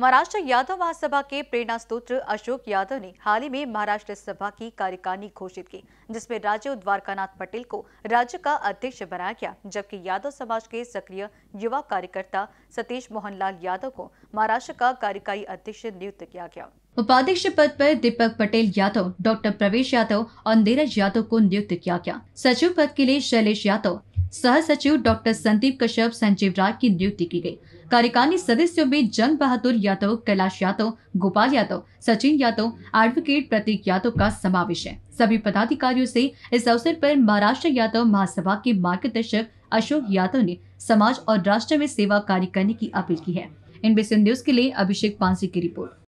महाराष्ट्र यादव महासभा के प्रेरणा स्त्रोत्र अशोक यादव ने हाल ही में महाराष्ट्र सभा की कार्यकारिणी घोषित की जिसमें राजीव द्वारकानाथ पटेल को राज्य का अध्यक्ष बनाया गया जबकि यादव समाज के सक्रिय युवा कार्यकर्ता सतीश मोहनलाल यादव को महाराष्ट्र का कार्यकारी अध्यक्ष नियुक्त किया गया उपाध्यक्ष पद पर दीपक पटेल यादव डॉक्टर प्रवेश यादव और नीरज यादव को नियुक्त किया गया सचिव पद के लिए शैलेश यादव सह सचिव डॉक्टर संदीप कश्यप संजीव राय की नियुक्ति की गई कार्यकारिणी सदस्यों में जंग बहादुर यादव कैलाश यादव गोपाल यादव सचिन यादव एडवोकेट प्रतीक यादव का समावेश है सभी पदाधिकारियों से इस अवसर पर महाराष्ट्र यादव महासभा के मार्गदर्शक अशोक यादव ने समाज और राष्ट्र में सेवा कार्य करने की अपील की है इन इनबीसी न्यूज के लिए अभिषेक पांसी की रिपोर्ट